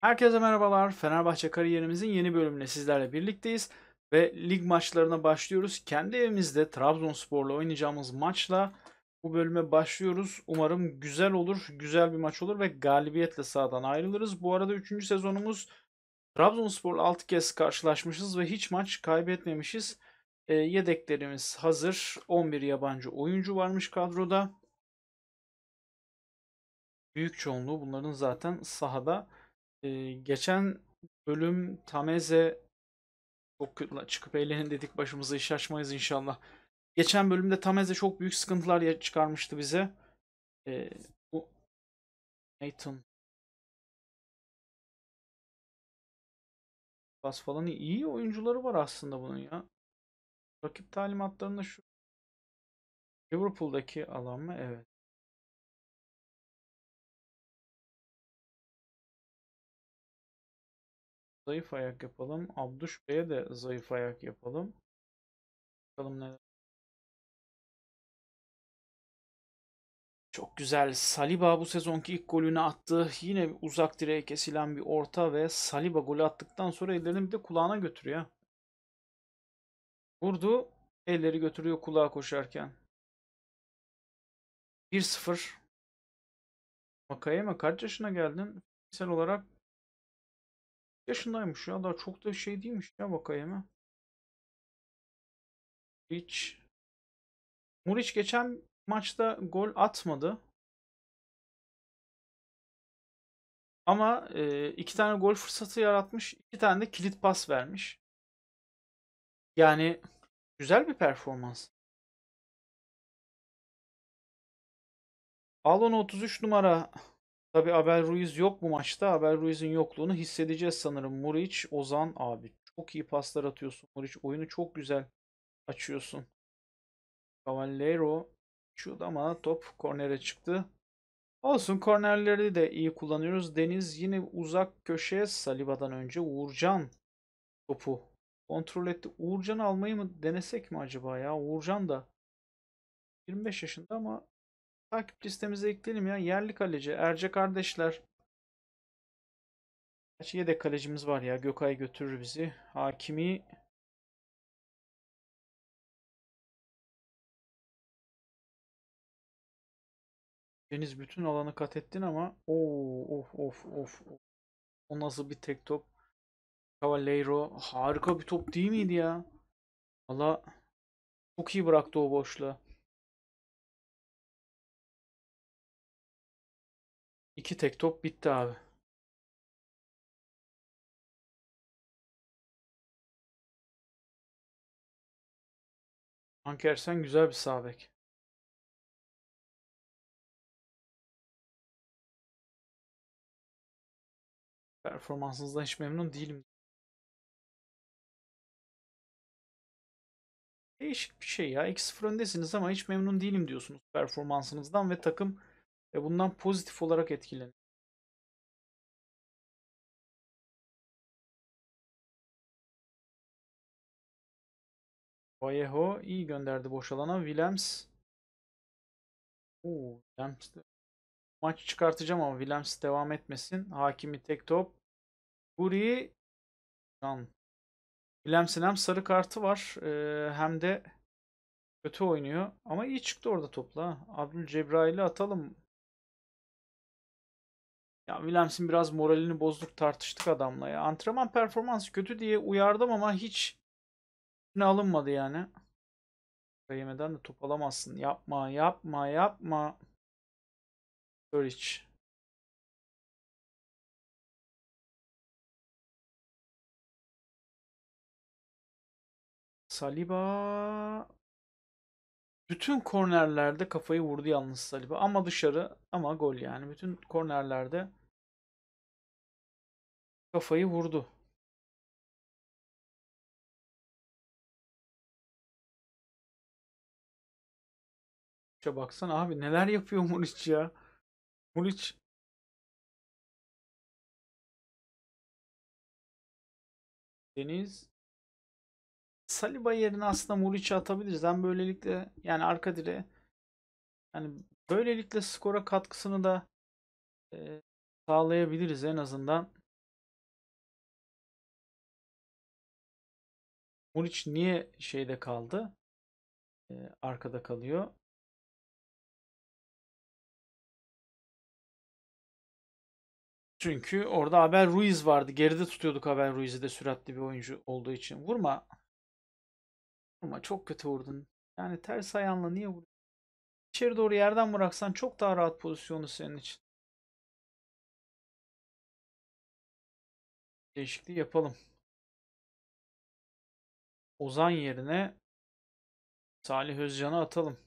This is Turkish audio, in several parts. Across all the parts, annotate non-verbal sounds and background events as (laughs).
Herkese merhabalar. Fenerbahçe kariyerimizin yeni bölümüne sizlerle birlikteyiz ve lig maçlarına başlıyoruz. Kendi evimizde Trabzonspor'la oynayacağımız maçla bu bölüme başlıyoruz. Umarım güzel olur, güzel bir maç olur ve galibiyetle sahadan ayrılırız. Bu arada 3. sezonumuz Trabzonspor'la 6 kez karşılaşmışız ve hiç maç kaybetmemişiz. E, yedeklerimiz hazır. 11 yabancı oyuncu varmış kadroda. Büyük çoğunluğu bunların zaten sahada geçen bölüm Tameze çok çıkıp eğlenin dedik başımıza iş açmayız inşallah. Geçen bölümde Tameze çok büyük sıkıntılar çıkarmıştı bize. Ee, bu Nathan Bas falan iyi oyuncuları var aslında bunun ya. Rakip talimatlarında şu Liverpool'daki alan mı? Evet. zayıf ayak yapalım. Abduş Bey'e de zayıf ayak yapalım. Bakalım ne. Çok güzel. Saliba bu sezonki ilk golünü attı. Yine uzak direğe kesilen bir orta ve Saliba golü attıktan sonra ellerini bir de kulağına götürüyor. Vurdu. Elleri götürüyor kulağa koşarken. 1-0. Makaya mı? Kaç yaşına geldin? Fiziksel olarak yaşındaymış ya. Daha çok da şey değilmiş ya bakayım ha. Hiç. Muriç geçen maçta gol atmadı. Ama e, iki tane gol fırsatı yaratmış. iki tane de kilit pas vermiş. Yani güzel bir performans. Alon 33 numara Tabi Abel Ruiz yok bu maçta. Abel Ruiz'in yokluğunu hissedeceğiz sanırım. Muriç, Ozan abi. Çok iyi paslar atıyorsun Muriç. Oyunu çok güzel açıyorsun. Cavallero şut ama top kornere çıktı. Olsun kornerleri de iyi kullanıyoruz. Deniz yine uzak köşeye Saliba'dan önce Uğurcan topu kontrol etti. Uğurcan'ı almayı mı denesek mi acaba ya? Uğurcan da 25 yaşında ama Takip listemize ekleyelim ya. Yerli kaleci. Erce kardeşler. Gerçi yedek kalecimiz var ya. Gökay götürür bizi. Hakimi Deniz bütün alanı kat ettin ama Oo, of of of of. O nasıl bir tek top? Cavaleiro harika bir top değil miydi ya? Valla çok iyi bıraktı o boşluğu. İki tek top bitti abi. Ankersen güzel bir sabek. Performansınızdan hiç memnun değilim. Değişik bir şey ya. 2-0 öndesiniz ama hiç memnun değilim diyorsunuz performansınızdan ve takım ve bundan pozitif olarak etkileniyor. Vallejo iyi gönderdi boşalana. Williams. Willems Oo, Willems de. çıkartacağım ama Williams devam etmesin. Hakimi tek top. Guri Can. Willems'in hem sarı kartı var ee, hem de kötü oynuyor. Ama iyi çıktı orada topla. Abdül Cebrail'i atalım. Ya Williams'in biraz moralini bozduk tartıştık adamla ya. Antrenman performansı kötü diye uyardım ama hiç ne alınmadı yani. Yemeden de top alamazsın. Yapma yapma yapma. Doric. Saliba bütün kornerlerde kafayı vurdu yalnız Saliba. Ama dışarı ama gol yani. Bütün kornerlerde kafayı vurdu. Muriç'e baksan abi neler yapıyor Muriç ya. Muriç Deniz Saliba yerine aslında Muriç'i atabiliriz. Hem böylelikle yani arka dire, yani böylelikle skora katkısını da e, sağlayabiliriz en azından. Muriç niye şeyde kaldı? E, arkada kalıyor. Çünkü orada Abel Ruiz vardı. Geride tutuyorduk Abel Ruiz'i de süratli bir oyuncu olduğu için. Vurma. Ama çok kötü vurdun. Yani ters ayağınla niye vurdun? İçeri doğru yerden bıraksan çok daha rahat pozisyonu senin için. Değişikliği yapalım. Ozan yerine Salih Özcan'ı atalım.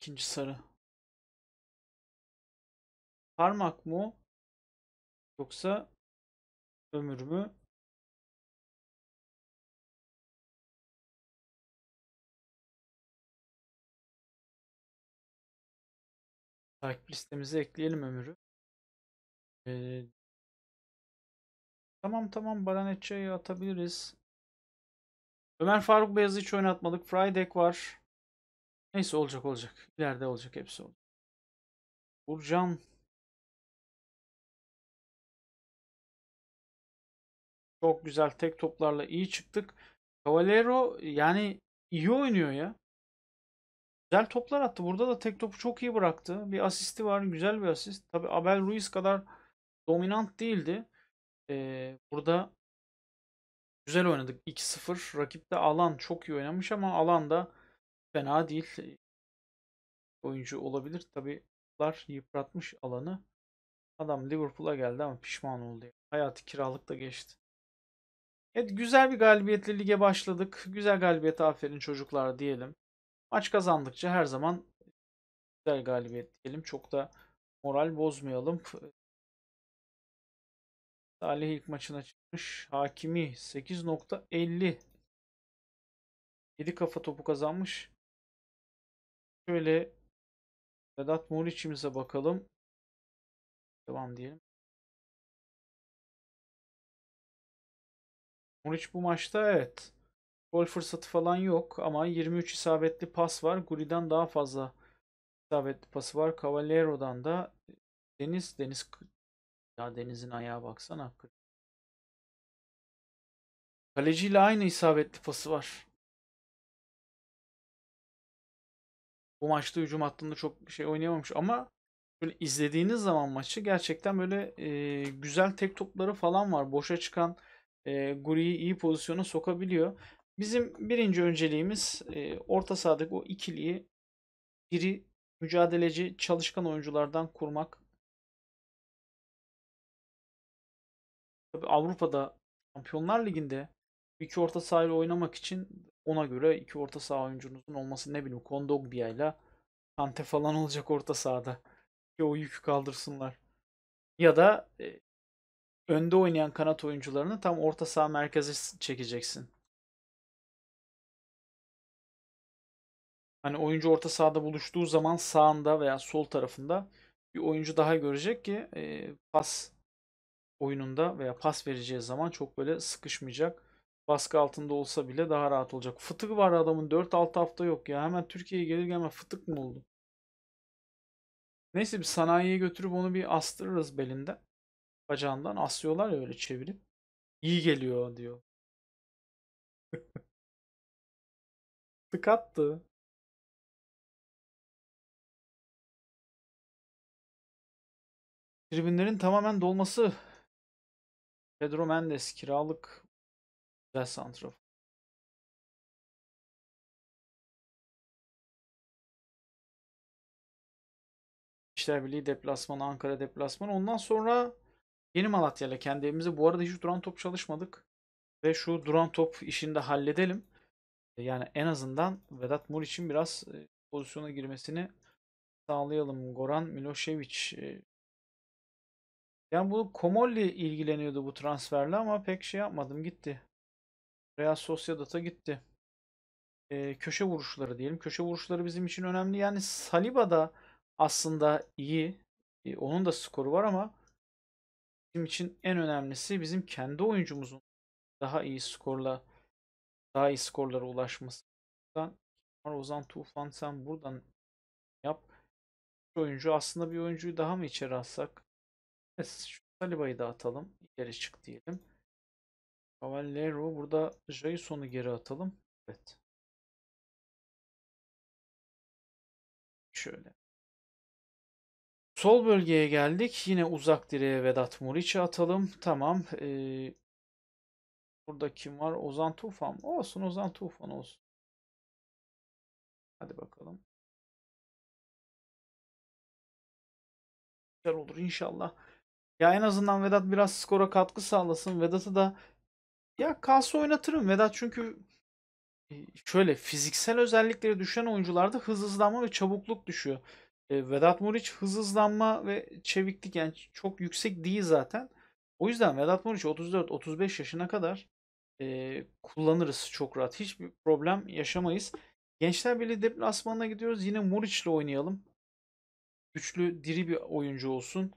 İkinci sarı. Parmak mı? Yoksa ömür mü? Takip listemize ekleyelim Ömür'ü. Ee, tamam tamam Baranetçe'yi atabiliriz. Ömer Faruk Beyaz'ı hiç oynatmadık. Friedek var. Neyse olacak olacak. İleride olacak hepsi olacak. Burcan. Çok güzel tek toplarla iyi çıktık. Cavalero yani iyi oynuyor ya. Güzel toplar attı. Burada da tek topu çok iyi bıraktı. Bir asisti var. Güzel bir asist. Tabi Abel Ruiz kadar dominant değildi. Ee, burada güzel oynadık. 2-0. Rakipte Alan çok iyi oynamış ama Alan da fena değil. Oyuncu olabilir. Tabi yıpratmış alanı. Adam Liverpool'a geldi ama pişman oldu. Hayatı kiralıkta geçti. Evet güzel bir galibiyetle lige başladık. Güzel galibiyete aferin çocuklar diyelim. Maç kazandıkça her zaman güzel galibiyet diyelim. Çok da moral bozmayalım. Salih ilk maçına çıkmış. Hakimi 8.50 7 kafa topu kazanmış. Şöyle Vedat Muriç'imize bakalım. Devam diyelim. Muriç bu maçta evet. Gol fırsatı falan yok ama 23 isabetli pas var. Guri'den daha fazla isabetli pası var. Cavaliero'dan da Deniz Deniz ya Deniz'in ayağa baksana. Kaleciyle aynı isabetli pası var. Bu maçta hücum hattında çok şey oynayamamış ama böyle izlediğiniz zaman maçı gerçekten böyle e, güzel tek topları falan var. Boşa çıkan e, Guri'yi iyi pozisyona sokabiliyor. Bizim birinci önceliğimiz e, orta sahadaki o ikiliyi biri mücadeleci, çalışkan oyunculardan kurmak. Tabii Avrupa'da Şampiyonlar Ligi'nde iki orta saha ile oynamak için ona göre iki orta saha oyuncunuzun olması ne bileyim Kondogbia ile Kante falan olacak orta sahada. Ki o yükü kaldırsınlar. Ya da e, önde oynayan kanat oyuncularını tam orta saha merkeze çekeceksin. Hani oyuncu orta sahada buluştuğu zaman sağında veya sol tarafında bir oyuncu daha görecek ki e, pas oyununda veya pas vereceği zaman çok böyle sıkışmayacak. Baskı altında olsa bile daha rahat olacak. Fıtık var adamın 4-6 hafta yok ya. Hemen Türkiye'ye gelir gelmez fıtık mı oldu? Neyse bir sanayiye götürüp onu bir astırırız belinden. Bacağından asıyorlar ya öyle çevirip. İyi geliyor diyor. (laughs) Tıkattı. Tribünlerin tamamen dolması. Pedro Mendes kiralık güzel santrafor. İşler Birliği deplasmanı, Ankara deplasmanı. Ondan sonra yeni Malatya ile kendi evimize. Bu arada hiç duran top çalışmadık. Ve şu duran top işini de halledelim. E, yani en azından Vedat Mur için biraz e, pozisyona girmesini sağlayalım. Goran Milošević e, yani bu Komolli ilgileniyordu bu transferle ama pek şey yapmadım. Gitti. Real Sociedad'a gitti. E, köşe vuruşları diyelim. Köşe vuruşları bizim için önemli. Yani Saliba da aslında iyi. E, onun da skoru var ama bizim için en önemlisi bizim kendi oyuncumuzun daha iyi skorla daha iyi skorlara ulaşması. Buradan Ozan Tufan sen buradan yap. oyuncu aslında bir oyuncuyu daha mı içeri alsak? Evet, şu Saliba'yı da atalım. Geri çık diyelim. Cavallero burada Jason'u geri atalım. Evet. Şöyle. Sol bölgeye geldik. Yine uzak direğe Vedat Muriç'i atalım. Tamam. Ee, burada kim var? Ozan Tufan. Olsun Ozan Tufan olsun. Hadi bakalım. Güzel olur inşallah. Ya en azından Vedat biraz skora katkı sağlasın. Vedat'ı da ya kalsa oynatırım Vedat çünkü e, şöyle fiziksel özellikleri düşen oyuncularda hız hızlanma ve çabukluk düşüyor. E, Vedat Muriç hız hızlanma ve çeviklik yani çok yüksek değil zaten. O yüzden Vedat Muriç 34-35 yaşına kadar e, kullanırız çok rahat. Hiçbir problem yaşamayız. Gençler Birliği deplasmanına gidiyoruz. Yine Muriç'le oynayalım. Güçlü, diri bir oyuncu olsun.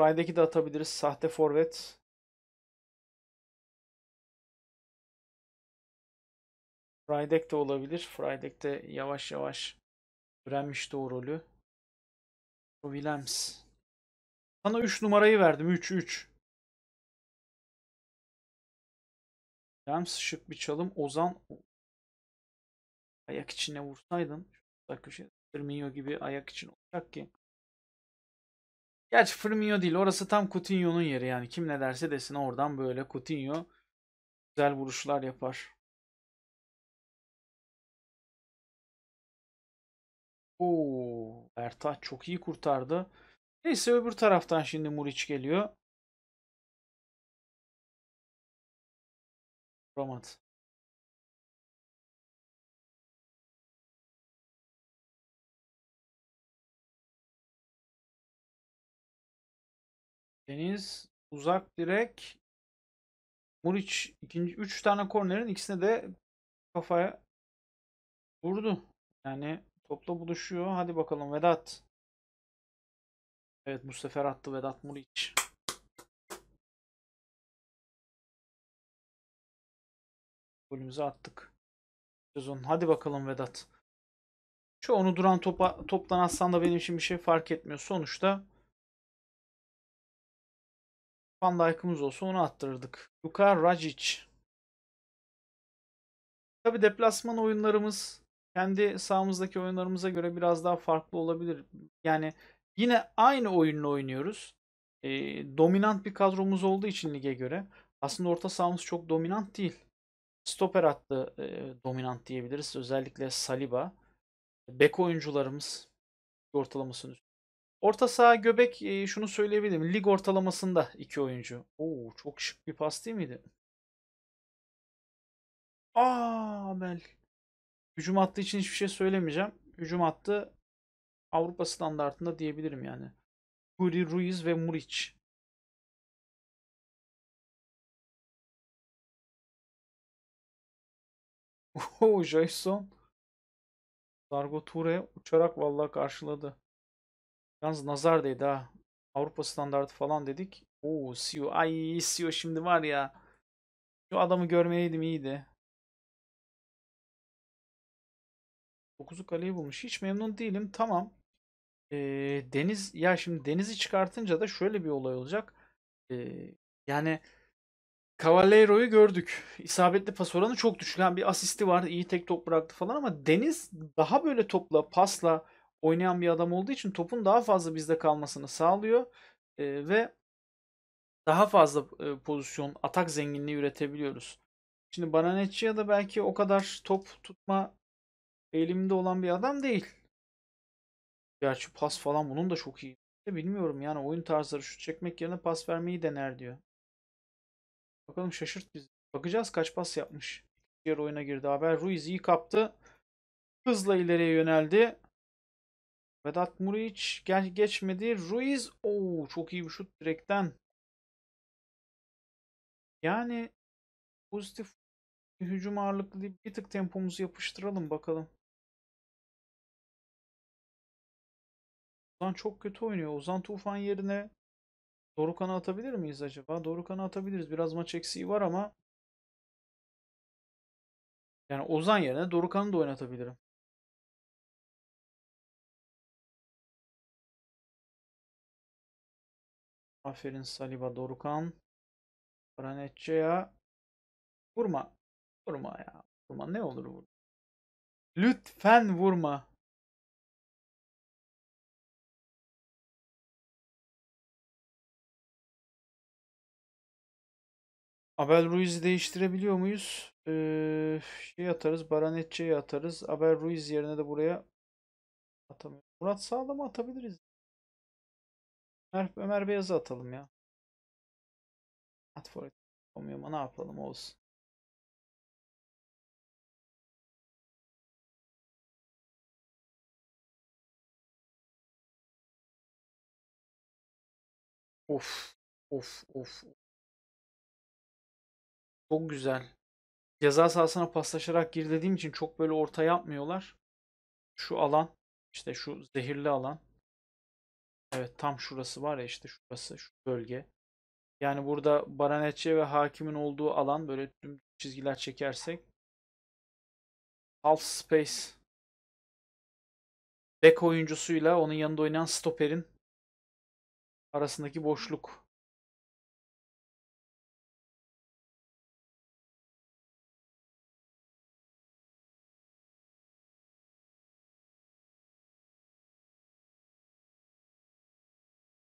Friday'deki de atabiliriz. Sahte forvet. Friday de olabilir. Friday de yavaş yavaş öğrenmişti o rolü. Williams. Sana 3 numarayı verdim. 3 3. Williams şık bir çalım. Ozan ayak içine vursaydın. Şurada köşe. Firmino gibi ayak için olacak ki. Gerçi Firmino değil. Orası tam Coutinho'nun yeri yani. Kim ne derse desin oradan böyle Coutinho güzel vuruşlar yapar. Oo, Ertaç çok iyi kurtardı. Neyse öbür taraftan şimdi Muriç geliyor. Vuramadı. Deniz uzak direk. Muriç ikinci 3 tane kornerin ikisine de kafaya vurdu. Yani topla buluşuyor. Hadi bakalım Vedat. Evet bu sefer attı Vedat Muriç. Golümüzü attık. Sezon. Hadi bakalım Vedat. Şu onu duran topa, toptan aslan da benim için bir şey fark etmiyor. Sonuçta Van Dijk'ımız olsa onu attırırdık. Luka Rajic. Tabi deplasman oyunlarımız kendi sahamızdaki oyunlarımıza göre biraz daha farklı olabilir. Yani yine aynı oyunla oynuyoruz. E, dominant bir kadromuz olduğu için lige göre. Aslında orta sahamız çok dominant değil. Stoper hattı e, dominant diyebiliriz. Özellikle Saliba. Bek oyuncularımız ortalamasının Orta saha göbek e, şunu söyleyebilirim. Lig ortalamasında iki oyuncu. Oo çok şık bir pas değil miydi? Aa Amel. Hücum attığı için hiçbir şey söylemeyeceğim. Hücum attı Avrupa standartında diyebilirim yani. Guri, Ruiz ve Muriç. (laughs) Oo Jason. Zargo Ture uçarak vallahi karşıladı. Yalnız nazar değdi ha. Avrupa standartı falan dedik. Oo CEO. Ay CEO şimdi var ya. Şu adamı görmeyeydim iyiydi. 9'u kaleyi bulmuş. Hiç memnun değilim. Tamam. E, deniz ya şimdi denizi çıkartınca da şöyle bir olay olacak. E, yani Cavalleiro'yu gördük. İsabetli pas oranı çok düşük. Yani bir asisti var. iyi tek top bıraktı falan ama Deniz daha böyle topla, pasla oynayan bir adam olduğu için topun daha fazla bizde kalmasını sağlıyor e, ve daha fazla e, pozisyon, atak zenginliği üretebiliyoruz. Şimdi ya da belki o kadar top tutma elimde olan bir adam değil. Gerçi pas falan bunun da çok iyi. Bilmiyorum yani oyun tarzları şut çekmek yerine pas vermeyi dener diyor. Bakalım şaşırt bizi. Bakacağız kaç pas yapmış. Diğer oyuna girdi. Haber Ruiz iyi kaptı. Hızla ileriye yöneldi. Vedat Muriç gel geçmedi. Ruiz o çok iyi bir şut direkten. Yani pozitif hücum ağırlıklı değil. Bir tık tempomuzu yapıştıralım bakalım. Ozan çok kötü oynuyor. Ozan Tufan yerine Dorukan'ı atabilir miyiz acaba? Dorukan'ı atabiliriz. Biraz maç eksiği var ama yani Ozan yerine Dorukan'ı da oynatabilirim. Aferin Saliba Dorukan. Branetçe'ye. Vurma. Vurma ya. Vurma ne olur vur. Lütfen vurma. Abel Ruiz'i değiştirebiliyor muyuz? Ee, şey atarız. Baranetçe'yi atarız. Abel Ruiz yerine de buraya atamıyoruz. Murat Sağlam'ı atabiliriz. Ömer, Ömer Beyaz'ı atalım ya. At for it. Olmuyor ne yapalım olsun. Of of of. Çok güzel. Ceza sahasına paslaşarak gir dediğim için çok böyle orta yapmıyorlar. Şu alan işte şu zehirli alan Evet tam şurası var ya işte şurası şu bölge. Yani burada baranetçe ve hakimin olduğu alan böyle tüm çizgiler çekersek half space back oyuncusuyla onun yanında oynayan stoperin arasındaki boşluk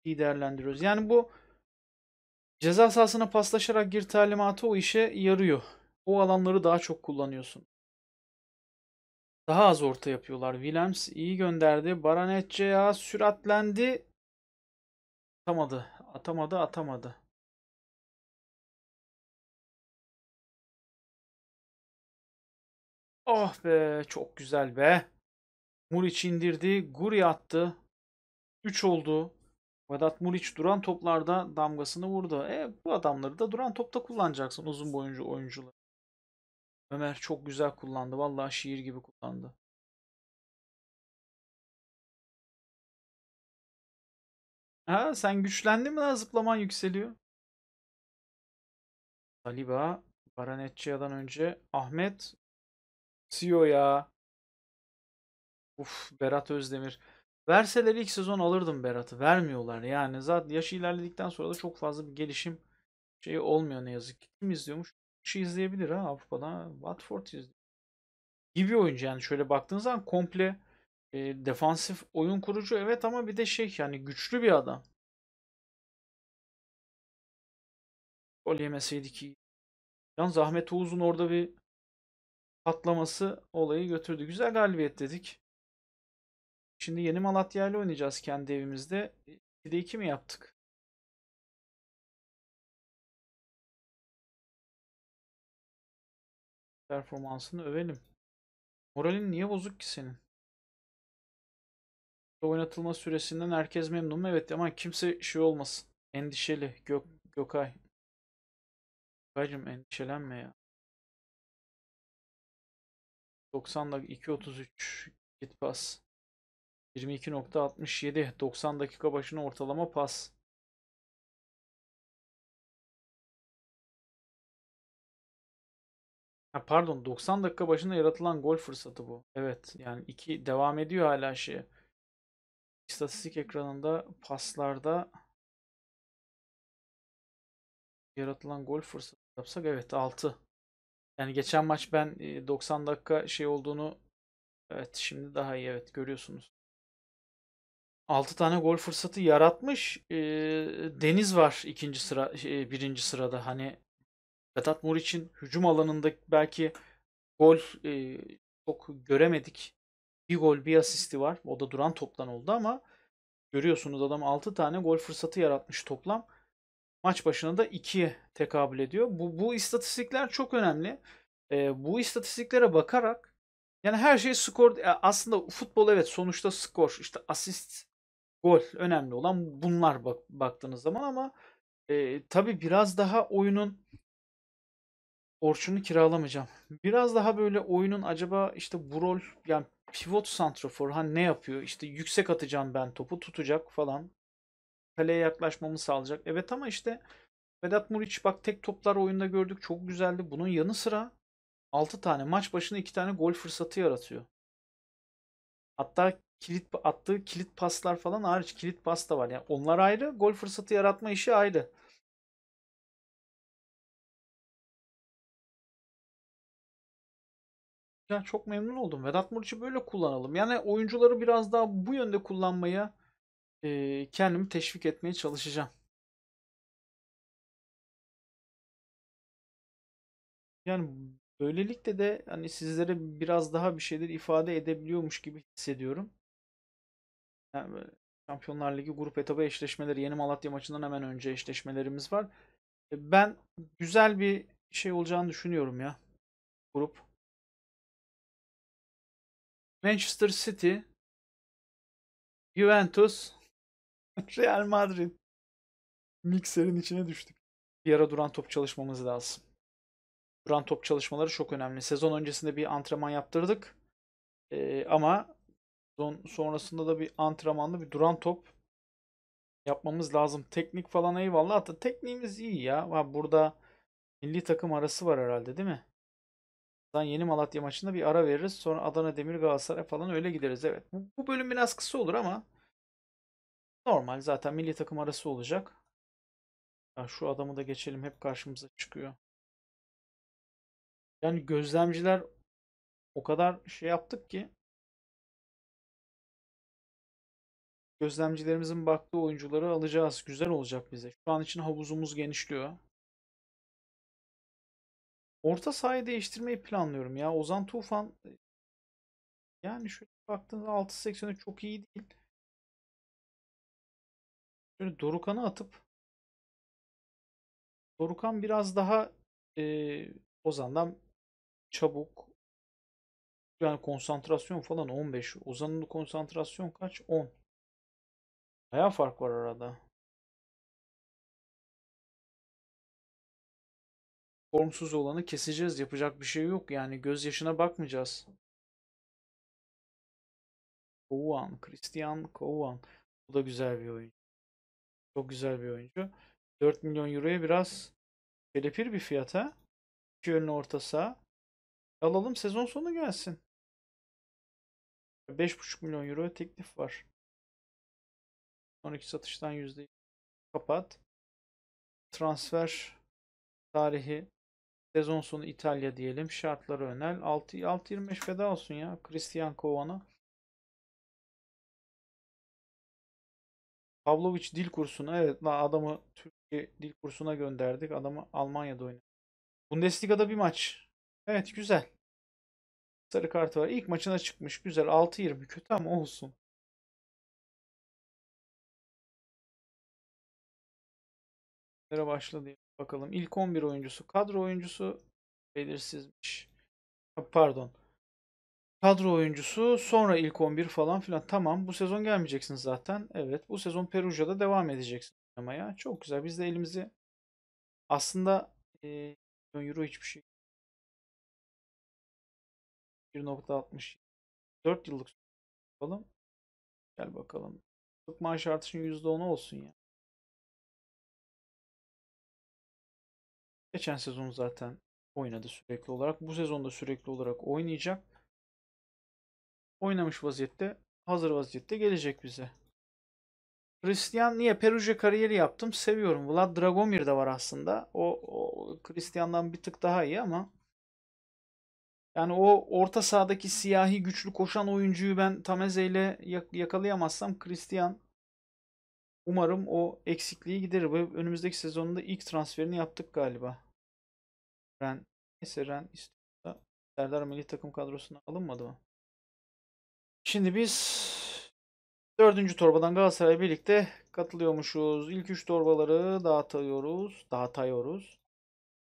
iyi değerlendiriyoruz. Yani bu ceza sahasına paslaşarak gir talimatı o işe yarıyor. O alanları daha çok kullanıyorsun. Daha az orta yapıyorlar. Williams iyi gönderdi. Baranetçe'ye süratlendi. Atamadı. Atamadı. Atamadı. Oh be. Çok güzel be. Muriç indirdi. Guri attı. 3 oldu. Vedat Muriç duran toplarda damgasını vurdu. E bu adamları da duran topta kullanacaksın uzun boyuncu oyuncular. Ömer çok güzel kullandı. Vallahi şiir gibi kullandı. Ha sen güçlendin mi lan zıplaman yükseliyor. Saliba Baranetçia'dan önce Ahmet CEO ya. Uf Berat Özdemir. Verseler ilk sezon alırdım Berat'ı. Vermiyorlar yani. Zaten yaşı ilerledikten sonra da çok fazla bir gelişim şeyi olmuyor ne yazık ki. Kim izliyormuş? şu izleyebilir ha Avrupa'da. Watford izliyor. Gibi oyuncu yani şöyle baktığınız zaman komple e, defansif oyun kurucu evet ama bir de şey yani güçlü bir adam. Gol yemeseydi ki. Yalnız Ahmet Oğuz'un orada bir patlaması olayı götürdü. Güzel galibiyet dedik. Şimdi yeni Malatya ile oynayacağız kendi evimizde. 2'de 2 mi yaptık? Performansını övelim. Moralin niye bozuk ki senin? Oynatılma süresinden herkes memnun mu? Evet ama kimse şey olmasın. Endişeli. Gök, Gökay. Gökay'cım endişelenme ya. 90 dakika 2.33 git pas. 22.67 90 dakika başına ortalama pas. Ha, pardon 90 dakika başında yaratılan gol fırsatı bu. Evet yani iki devam ediyor hala şey. İstatistik ekranında paslarda yaratılan gol fırsatı yapsak evet 6. Yani geçen maç ben 90 e, dakika şey olduğunu evet şimdi daha iyi evet görüyorsunuz. 6 tane gol fırsatı yaratmış. E, Deniz var ikinci sıra e, birinci sırada. Hani Vedat Mur için hücum alanında belki gol e, çok göremedik. Bir gol bir asisti var. O da duran toptan oldu ama görüyorsunuz adam 6 tane gol fırsatı yaratmış toplam. Maç başına da 2'ye tekabül ediyor. Bu, bu istatistikler çok önemli. E, bu istatistiklere bakarak yani her şey skor e, aslında futbol evet sonuçta skor işte asist gol önemli olan bunlar bak, baktığınız zaman ama e, tabii biraz daha oyunun borçunu kiralamayacağım. Biraz daha böyle oyunun acaba işte bu rol yani pivot santrafor hani ne yapıyor? İşte yüksek atacağım ben topu tutacak falan. Kaleye yaklaşmamı sağlayacak. Evet ama işte Vedat Muriç bak tek toplar oyunda gördük çok güzeldi. Bunun yanı sıra 6 tane maç başına 2 tane gol fırsatı yaratıyor. Hatta kilit attığı kilit paslar falan hariç kilit pas da var. Yani onlar ayrı, gol fırsatı yaratma işi ayrı. Ya çok memnun oldum. Vedat Muriç'i böyle kullanalım. Yani oyuncuları biraz daha bu yönde kullanmaya e, kendimi teşvik etmeye çalışacağım. Yani Böylelikle de hani sizlere biraz daha bir şeyler ifade edebiliyormuş gibi hissediyorum. Yani Şampiyonlar Ligi grup etabı eşleşmeleri yeni Malatya maçından hemen önce eşleşmelerimiz var. E, ben güzel bir şey olacağını düşünüyorum ya. Grup. Manchester City, Juventus, (laughs) Real Madrid. Mikserin içine düştük. Bir ara duran top çalışmamız lazım. Duran top çalışmaları çok önemli. Sezon öncesinde bir antrenman yaptırdık. Ee, ama sezon sonrasında da bir antrenmanda bir duran top yapmamız lazım. Teknik falan eyvallah. Hatta tekniğimiz iyi ya. burada milli takım arası var herhalde değil mi? Buradan yeni Malatya maçında bir ara veririz. Sonra Adana Demir Galatasaray falan öyle gideriz. Evet. Bu bölüm biraz kısa olur ama normal zaten milli takım arası olacak. Ya şu adamı da geçelim. Hep karşımıza çıkıyor. Yani gözlemciler o kadar şey yaptık ki gözlemcilerimizin baktığı oyuncuları alacağız. Güzel olacak bize. Şu an için havuzumuz genişliyor. Orta sahayı değiştirmeyi planlıyorum ya. Ozan Tufan e, yani şöyle baktığınızda 6.83 çok iyi değil. Şöyle Dorukan'ı atıp Dorukan biraz daha e, Ozan'dan çabuk. Yani konsantrasyon falan 15. Ozan'ın konsantrasyon kaç? 10. Baya fark var arada. Formsuz olanı keseceğiz. Yapacak bir şey yok. Yani göz yaşına bakmayacağız. Kovan. Christian Kovan. Bu da güzel bir oyuncu. Çok güzel bir oyuncu. 4 milyon euroya biraz kelepir bir fiyata. İki yönlü orta saha. Alalım sezon sonu gelsin. 5,5 milyon euro teklif var. Sonraki satıştan yüzde kapat. Transfer tarihi sezon sonu İtalya diyelim. Şartları önel. 6-25 feda olsun ya. Christian Kovan'a. Pavlovic dil kursuna evet la adamı Türkiye dil kursuna gönderdik. Adamı Almanya'da oynadı. Bundesliga'da bir maç Evet güzel. Sarı kartı var. İlk maçına çıkmış. Güzel. 6-20. Kötü ama olsun. Nereye başladı? Bakalım. İlk 11 oyuncusu. Kadro oyuncusu belirsizmiş. Pardon. Kadro oyuncusu sonra ilk 11 falan filan. Tamam bu sezon gelmeyeceksin zaten. Evet bu sezon Perugia'da devam edeceksin oynamaya. Çok güzel. Biz de elimizi aslında e, euro hiçbir şey 1.64 yıllık bakalım. Gel bakalım. Yıllık maaş artışının %10 olsun ya. Geçen sezon zaten oynadı sürekli olarak. Bu sezonda sürekli olarak oynayacak. Oynamış vaziyette, hazır vaziyette gelecek bize. Hristiyan niye? Perugia kariyeri yaptım. Seviyorum. Vlad Dragomir de var aslında. O, o Hristiyan'dan bir tık daha iyi ama yani o orta sahadaki siyahi güçlü koşan oyuncuyu ben Tameze ile yakalayamazsam Christian umarım o eksikliği giderir. Bu önümüzdeki sezonunda ilk transferini yaptık galiba. Ren, neyse Ren istiyorsa Serdar milli takım kadrosuna alınmadı mı? Şimdi biz dördüncü torbadan Galatasaray birlikte katılıyormuşuz. İlk üç torbaları dağıtıyoruz. Dağıtıyoruz.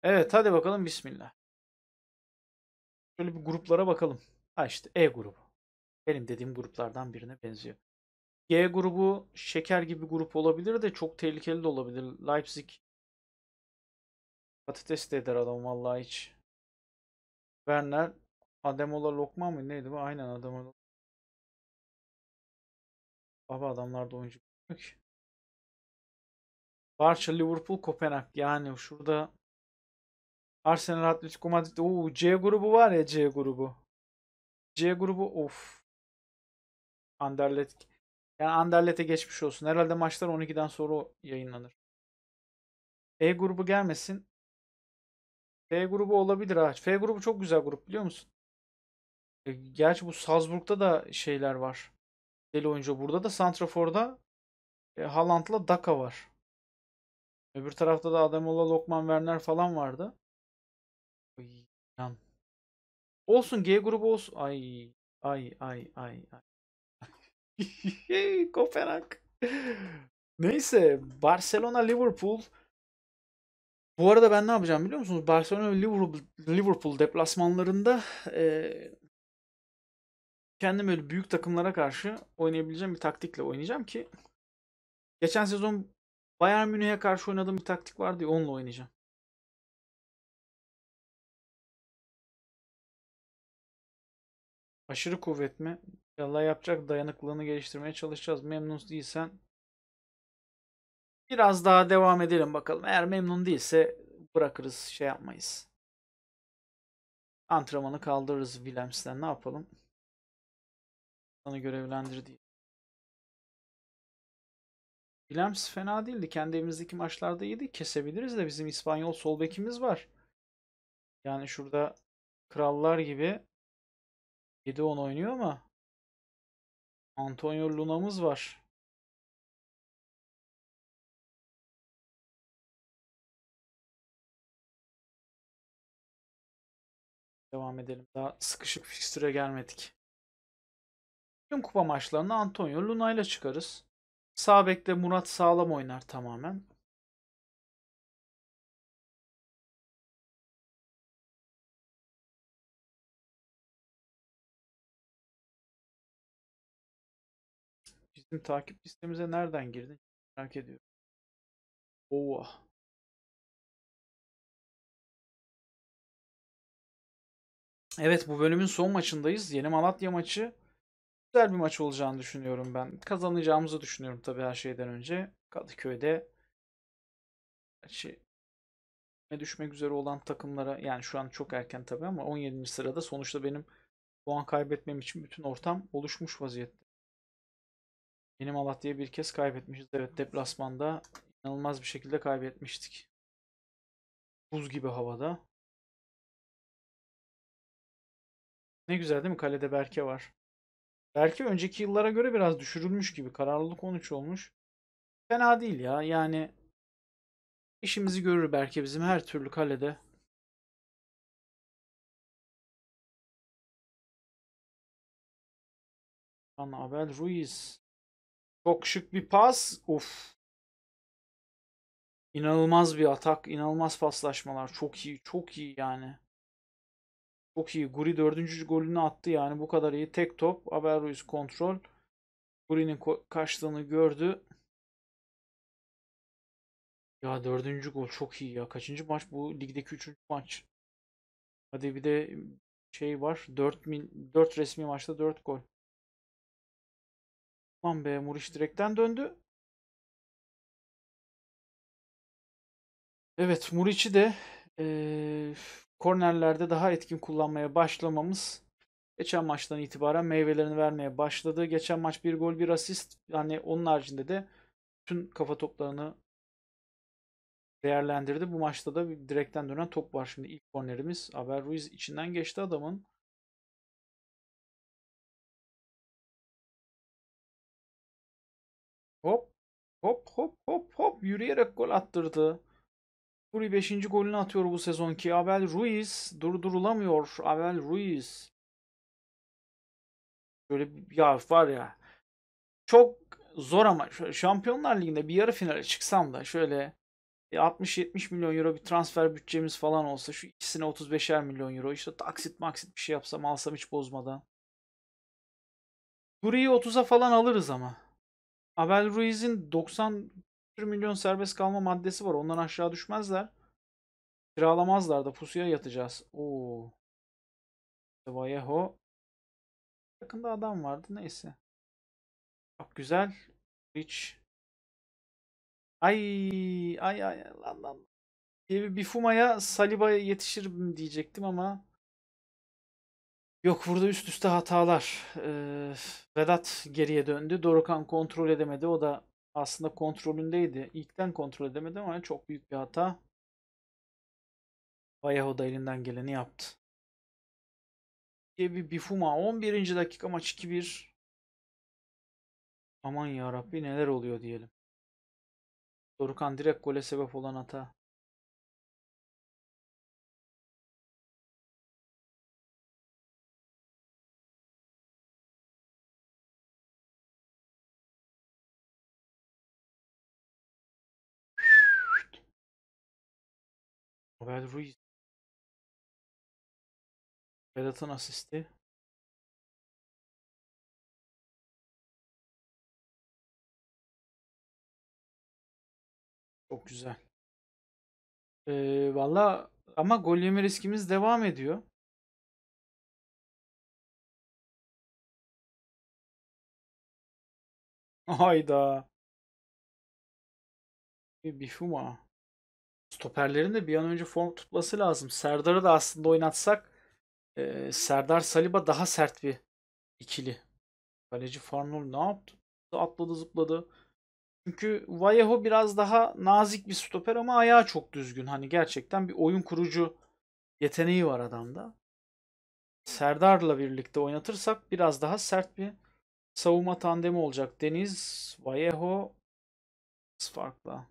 Evet hadi bakalım Bismillah. Şöyle bir gruplara bakalım. Ha işte E grubu. Benim dediğim gruplardan birine benziyor. G grubu şeker gibi grup olabilir de çok tehlikeli de olabilir. Leipzig patates de eder adam vallahi hiç. Werner Ademola lokma mı neydi bu? Aynen Ademola. Baba adamlarda oyuncu yok. Barça, Liverpool, Kopenhag. Yani şurada Arsenal, Atletico Madrid. Oo, C grubu var ya C grubu. C grubu of. Anderlet. Yani Anderlet'e geçmiş olsun. Herhalde maçlar 12'den sonra yayınlanır. E grubu gelmesin. F grubu olabilir ha. F grubu çok güzel grup biliyor musun? E, gerçi bu Salzburg'da da şeyler var. Deli oyuncu. Burada da Santrafor'da e, Haaland'la Daka var. Öbür tarafta da Ademola, Lokman, Werner falan vardı. Yan. Olsun G grubu olsun. Ay ay ay ay. ay. (laughs) Kopenhag. Neyse Barcelona Liverpool bu arada ben ne yapacağım biliyor musunuz? Barcelona Liverpool, Liverpool deplasmanlarında e, kendim öyle büyük takımlara karşı oynayabileceğim bir taktikle oynayacağım ki geçen sezon Bayern Münih'e karşı oynadığım bir taktik vardı ya onunla oynayacağım. Aşırı kuvvet mi? Yallah yapacak dayanıklılığını geliştirmeye çalışacağız. Memnun değilsen biraz daha devam edelim bakalım. Eğer memnun değilse bırakırız şey yapmayız. Antrenmanı kaldırırız Williams'ten ne yapalım? Sana görevlendir diye. Williams fena değildi. Kendi evimizdeki maçlarda iyiydi. Kesebiliriz de bizim İspanyol sol bekimiz var. Yani şurada krallar gibi 7-10 oynuyor ama Antonio Luna'mız var. Devam edelim. Daha sıkışık fikstüre gelmedik. Tüm kupa maçlarını Antonio Luna ile çıkarız. Sağ bekte Murat Sağlam oynar tamamen. Bizim takip listemize nereden girdin? Merak ediyorum. Oha. Evet bu bölümün son maçındayız. Yeni Malatya maçı güzel bir maç olacağını düşünüyorum ben. Kazanacağımızı düşünüyorum tabii her şeyden önce. Kadıköy'de şey, düşmek üzere olan takımlara yani şu an çok erken tabii ama 17. sırada sonuçta benim puan kaybetmem için bütün ortam oluşmuş vaziyette. Yeni Malatya'yı bir kez kaybetmişiz. Evet deplasmanda inanılmaz bir şekilde kaybetmiştik. Buz gibi havada. Ne güzel değil mi? Kalede Berke var. Berke önceki yıllara göre biraz düşürülmüş gibi. Kararlılık 13 olmuş. Fena değil ya. Yani işimizi görür Berke bizim her türlü kalede. Ana Anabel Ruiz. Çok şık bir pas. Of. İnanılmaz bir atak. inanılmaz paslaşmalar. Çok iyi. Çok iyi yani. Çok iyi. Guri dördüncü golünü attı yani. Bu kadar iyi. Tek top. Averroes kontrol. Guri'nin kaçtığını gördü. Ya dördüncü gol çok iyi ya. Kaçıncı maç bu? Ligdeki üçüncü maç. Hadi bir de şey var. Dört, min, dört resmi maçta dört gol. Aman be Muriç direkten döndü. Evet Muriç'i de e, kornerlerde daha etkin kullanmaya başlamamız geçen maçtan itibaren meyvelerini vermeye başladı. Geçen maç bir gol bir asist yani onun haricinde de tüm kafa toplarını değerlendirdi. Bu maçta da direkten dönen top var şimdi ilk kornerimiz. Haber Ruiz içinden geçti adamın. Hop. Hop hop hop hop yürüyerek gol attırdı. Nuri 5. golünü atıyor bu sezonki. Abel Ruiz durdurulamıyor. Abel Ruiz. Böyle bir ya var ya. Çok zor ama Şampiyonlar Ligi'nde bir yarı finale çıksam da şöyle 60-70 e, milyon euro bir transfer bütçemiz falan olsa şu ikisine 35'er milyon euro işte taksit maksit bir şey yapsam alsam hiç bozmadan. Nuri'yi 30'a falan alırız ama. Abel Ruiz'in 90 milyon serbest kalma maddesi var. Ondan aşağı düşmezler. Kiralamazlar da pusuya yatacağız. Oo. Vallejo. Yakında adam vardı neyse. Bak güzel. Rich. Ay ay ay lan lan. Bir Bifuma'ya Saliba yetişir diyecektim ama Yok burada üst üste hatalar. Ee, Vedat geriye döndü. Dorukan kontrol edemedi. O da aslında kontrolündeydi. İlkten kontrol edemedi ama çok büyük bir hata. o da elinden geleni yaptı. Ebi Bifuma 11. dakika maç 2-1. Aman ya Rabbi neler oluyor diyelim. Dorukan direkt gole sebep olan hata. Abel Ruiz. Vedat'ın asisti. Çok güzel. Ee, Valla ama gol yeme riskimiz devam ediyor. Hayda. Bir bifuma stoperlerin de bir an önce form tutması lazım. Serdar'ı da aslında oynatsak e, Serdar Saliba daha sert bir ikili. Kaleci Farnol ne yaptı? Atladı zıpladı. Çünkü Vallejo biraz daha nazik bir stoper ama ayağı çok düzgün. Hani gerçekten bir oyun kurucu yeteneği var adamda. Serdar'la birlikte oynatırsak biraz daha sert bir savunma tandemi olacak. Deniz, Vallejo farklı.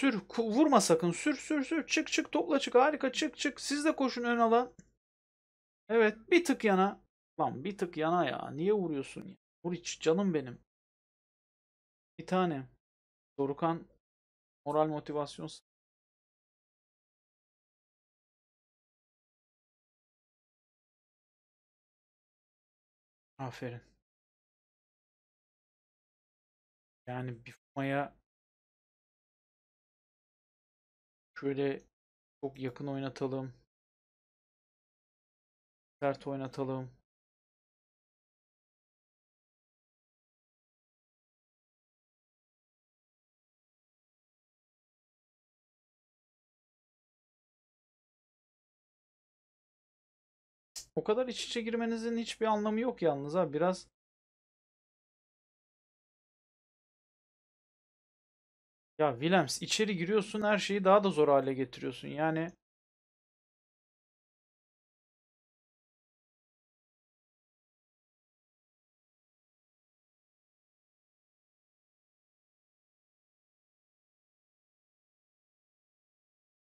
Sür vurma sakın. Sür sür sür. Çık çık topla çık. Harika çık çık. Siz de koşun ön alan. Evet bir tık yana. Lan bir tık yana ya. Niye vuruyorsun ya? Vur hiç canım benim. Bir tane. Dorukan moral motivasyon Aferin. Yani bir fumaya Şöyle çok yakın oynatalım. Sert oynatalım. O kadar iç içe girmenizin hiçbir anlamı yok yalnız ha. Biraz Ya Willems içeri giriyorsun her şeyi daha da zor hale getiriyorsun. Yani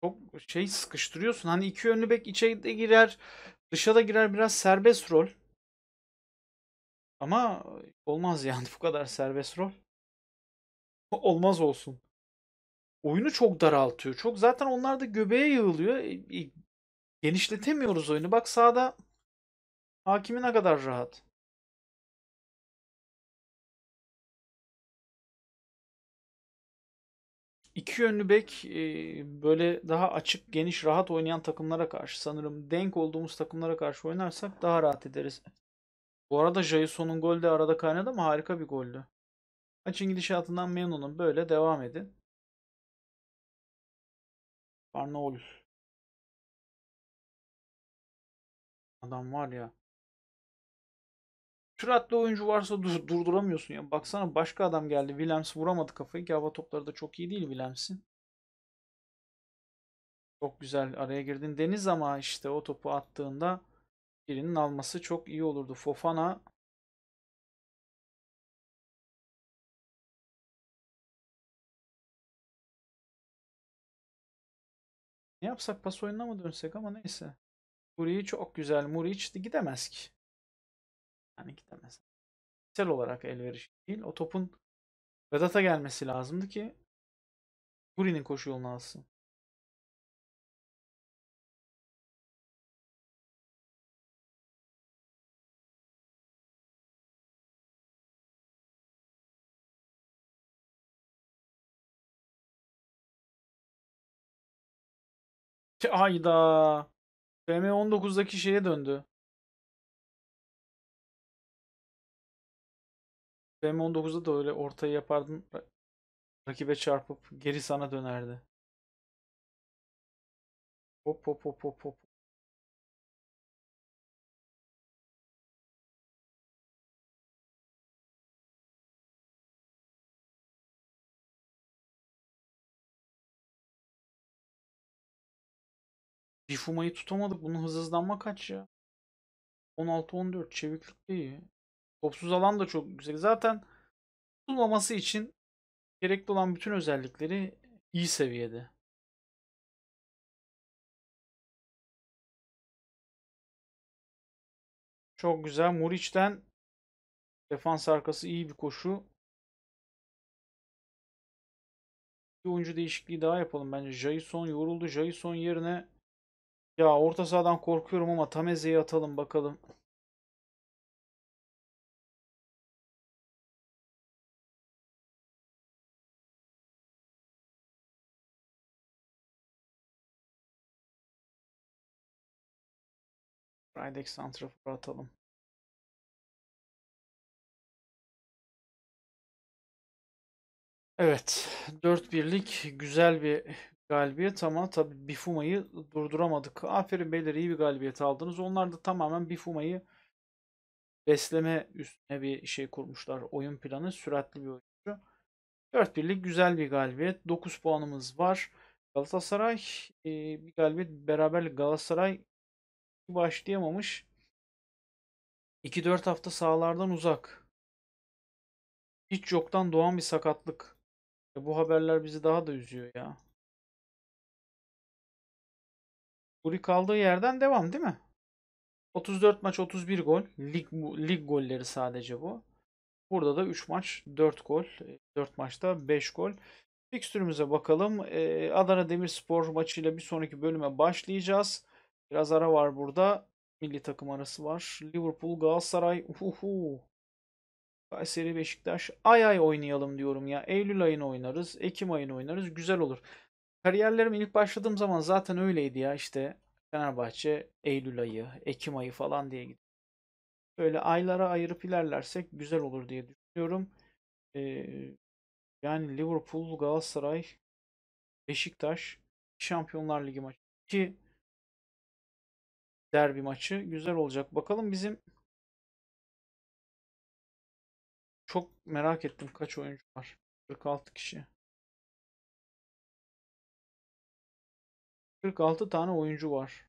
çok şey sıkıştırıyorsun. Hani iki önlü bek içeri de girer, dışa da girer biraz serbest rol. Ama olmaz yani (laughs) bu kadar serbest rol. Olmaz olsun oyunu çok daraltıyor. Çok zaten onlar da göbeğe yığılıyor. E, e, genişletemiyoruz oyunu. Bak sağda hakimi ne kadar rahat. İki yönlü bek e, böyle daha açık, geniş, rahat oynayan takımlara karşı sanırım denk olduğumuz takımlara karşı oynarsak daha rahat ederiz. Bu arada Jason'un golü de arada kaynadı ama harika bir goldü. Maçın gidişatından memnunum. Böyle devam edin. Arnavut. Adam var ya. Süratli oyuncu varsa dur durduramıyorsun ya. Baksana başka adam geldi. Williams vuramadı kafayı ki hava topları da çok iyi değil Williams'in. Çok güzel araya girdin. Deniz ama işte o topu attığında birinin alması çok iyi olurdu. Fofana Ne yapsak pas oyununa mı dönsek ama neyse. Muriç çok güzel. Muriç gidemez ki. Yani gidemez. Sel olarak elverişli değil. O topun Vedat'a gelmesi lazımdı ki Guri'nin koşu yolunu alsın. Ki ayda. FM19'daki şeye döndü. FM19'da da öyle ortayı yapardın. Rakibe çarpıp geri sana dönerdi. Hop hop hop hop hop. Bifuma'yı tutamadık. Bunun hız hızlanma kaç ya? 16-14 çeviklik iyi. Topsuz alan da çok güzel. Zaten tutulmaması için gerekli olan bütün özellikleri iyi seviyede. Çok güzel. Muriç'ten defans arkası iyi bir koşu. Bir oyuncu değişikliği daha yapalım bence. Jason yoruldu. Jason yerine ya orta sahadan korkuyorum ama Tameze'yi atalım bakalım. Rydex Santrafor'a atalım. Evet. 4-1'lik güzel bir Galibiyet ama tabi Bifuma'yı durduramadık. Aferin beyler iyi bir galibiyet aldınız. Onlar da tamamen Bifuma'yı besleme üstüne bir şey kurmuşlar. Oyun planı süratli bir oyuncu. 4-1'lik güzel bir galibiyet. 9 puanımız var. Galatasaray e, bir galibiyet beraberlik Galatasaray başlayamamış. 2-4 hafta sahalardan uzak. Hiç yoktan doğan bir sakatlık. E, bu haberler bizi daha da üzüyor ya. Fury kaldığı yerden devam değil mi? 34 maç 31 gol. Lig, lig golleri sadece bu. Burada da 3 maç 4 gol. 4 maçta 5 gol. Fikstürümüze bakalım. Ee, Adana Demirspor maçıyla bir sonraki bölüme başlayacağız. Biraz ara var burada. Milli takım arası var. Liverpool, Galatasaray. Uhuhu. Kayseri, Beşiktaş. Ay ay oynayalım diyorum ya. Eylül ayını oynarız. Ekim ayını oynarız. Güzel olur. Kariyerlerim ilk başladığım zaman zaten öyleydi ya işte Fenerbahçe Eylül ayı, Ekim ayı falan diye gidiyor. Böyle aylara ayırıp ilerlersek güzel olur diye düşünüyorum. Ee, yani Liverpool, Galatasaray, Beşiktaş, Şampiyonlar Ligi maçı. İki derbi maçı güzel olacak. Bakalım bizim çok merak ettim kaç oyuncu var. 46 kişi. 46 tane oyuncu var.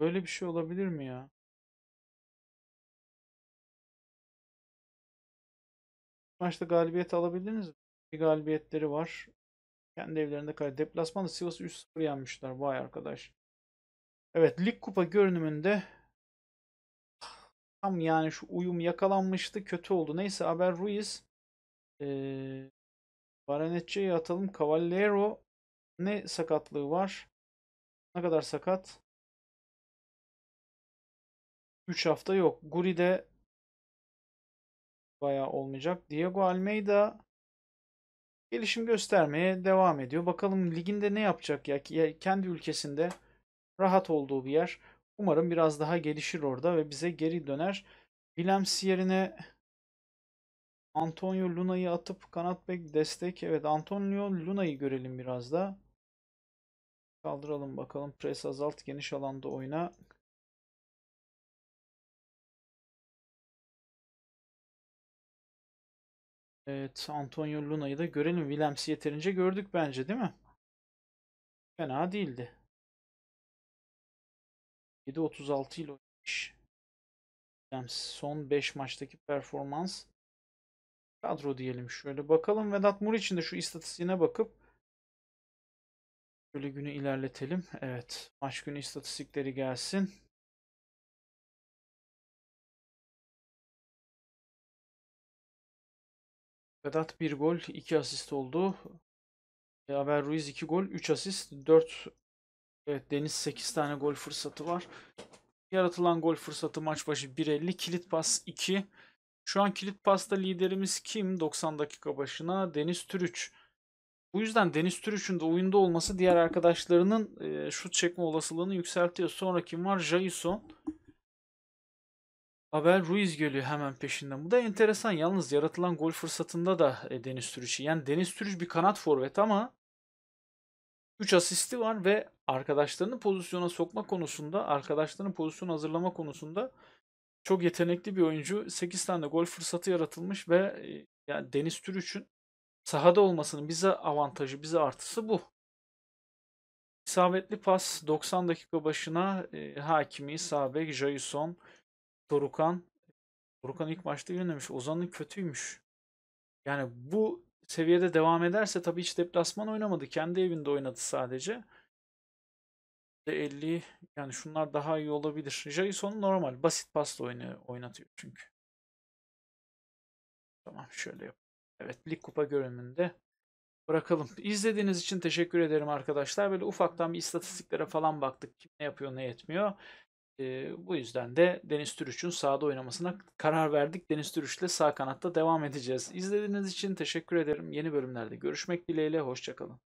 Böyle bir şey olabilir mi ya? Maçta galibiyet alabildiniz mi? Bir galibiyetleri var. Kendi evlerinde kay. Deplasmanda Sivas'ı 3-0 yenmişler. Vay arkadaş. Evet lig kupa görünümünde tam yani şu uyum yakalanmıştı. Kötü oldu. Neyse Haber Ruiz ee, Baranetçi'ye atalım. Cavallero ne sakatlığı var? Ne kadar sakat? 3 hafta yok. Guri de bayağı olmayacak. Diego Almeida gelişim göstermeye devam ediyor. Bakalım liginde ne yapacak ya kendi ülkesinde rahat olduğu bir yer. Umarım biraz daha gelişir orada ve bize geri döner. Williams yerine Antonio Luna'yı atıp kanat bek destek. Evet Antonio Luna'yı görelim biraz da. Kaldıralım bakalım. Pres azalt geniş alanda oyna. Evet Antonio Luna'yı da görelim. Williams'i yeterince gördük bence değil mi? Fena değildi. 7.36 ile oynamış. Williams son 5 maçtaki performans Kadro diyelim şöyle. Bakalım Vedat Mur için de şu istatistiğine bakıp şöyle günü ilerletelim. Evet. Maç günü istatistikleri gelsin. Vedat 1 gol, 2 asist oldu. Haber Ruiz 2 gol, 3 asist, 4 Evet Deniz 8 tane gol fırsatı var. Yaratılan gol fırsatı maç başı 1.50, kilit pas 2. Şu an kilit pasta liderimiz kim? 90 dakika başına Deniz Türüç. Bu yüzden Deniz Türüç'ün de oyunda olması diğer arkadaşlarının e, şut çekme olasılığını yükseltiyor. Sonra kim var? Jason. Abel Ruiz geliyor hemen peşinden. Bu da enteresan. Yalnız yaratılan gol fırsatında da e, Deniz Türüç'ü. Yani Deniz Türüç bir kanat forvet ama 3 asisti var ve arkadaşlarını pozisyona sokma konusunda, arkadaşlarını pozisyon hazırlama konusunda çok yetenekli bir oyuncu. 8 tane gol fırsatı yaratılmış ve e, yani Deniz Türüç'ün sahada olmasının bize avantajı, bize artısı bu. İsabetli pas 90 dakika başına e, Hakimi, Sabek, Jason, Dorukan. Dorukan ilk maçta yönlemiş. Ozan'ın kötüymüş. Yani bu seviyede devam ederse tabii hiç deplasman oynamadı. Kendi evinde oynadı sadece. %50 yani şunlar daha iyi olabilir. Jason normal basit pasta oyunu oynatıyor çünkü. Tamam şöyle yap. Evet lig kupa görününde bırakalım. İzlediğiniz için teşekkür ederim arkadaşlar. Böyle ufaktan bir istatistiklere falan baktık. Kim ne yapıyor ne etmiyor. Ee, bu yüzden de Deniz Türüç'ün sağda oynamasına karar verdik. Deniz Türüç ile sağ kanatta devam edeceğiz. İzlediğiniz için teşekkür ederim. Yeni bölümlerde görüşmek dileğiyle. Hoşçakalın.